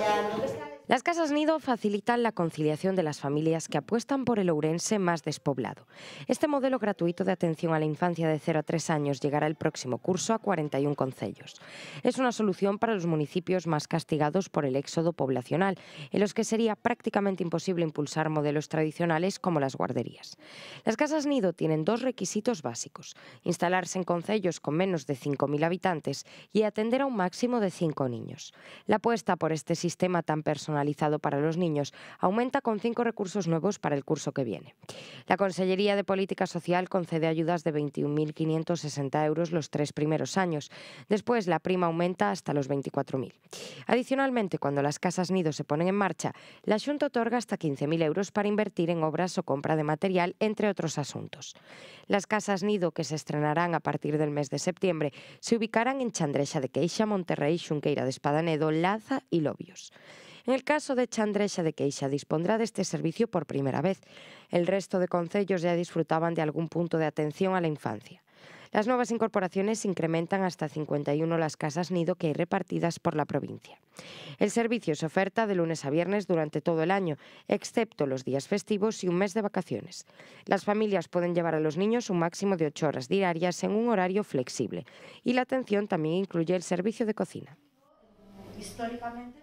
Ryan Las casas nido facilitan la conciliación de las familias que apuestan por el Ourense más despoblado. Este modelo gratuito de atención a la infancia de 0 a 3 años llegará el próximo curso a 41 concellos. Es una solución para los municipios más castigados por el éxodo poblacional, en los que sería prácticamente imposible impulsar modelos tradicionales como las guarderías. Las casas nido tienen dos requisitos básicos: instalarse en concellos con menos de 5.000 habitantes y atender a un máximo de 5 niños. La apuesta por este sistema tan personal para los niños. Aumenta con cinco recursos nuevos para el curso que viene. La Consellería de Política Social concede ayudas de 21.560 euros los tres primeros años. Después la prima aumenta hasta los 24.000. Adicionalmente, cuando las casas Nido se ponen en marcha, la Junta otorga hasta 15.000 euros para invertir en obras o compra de material, entre otros asuntos. Las casas nido que se estrenarán a partir del mes de septiembre se ubicarán en Chandrecha de Queixa, Monterrey, Xunqueira de Espadanedo, Laza y Lobios. En el caso de Chandrexa de Queixa dispondrá de este servicio por primera vez. El resto de concellos ya disfrutaban de algún punto de atención a la infancia. Las nuevas incorporaciones incrementan hasta 51 las casas nido que hay repartidas por la provincia. El servicio se oferta de lunes a viernes durante todo el año, excepto los días festivos y un mes de vacaciones. Las familias pueden llevar a los niños un máximo de 8 horas diarias en un horario flexible y la atención también incluye el servicio de cocina. Históricamente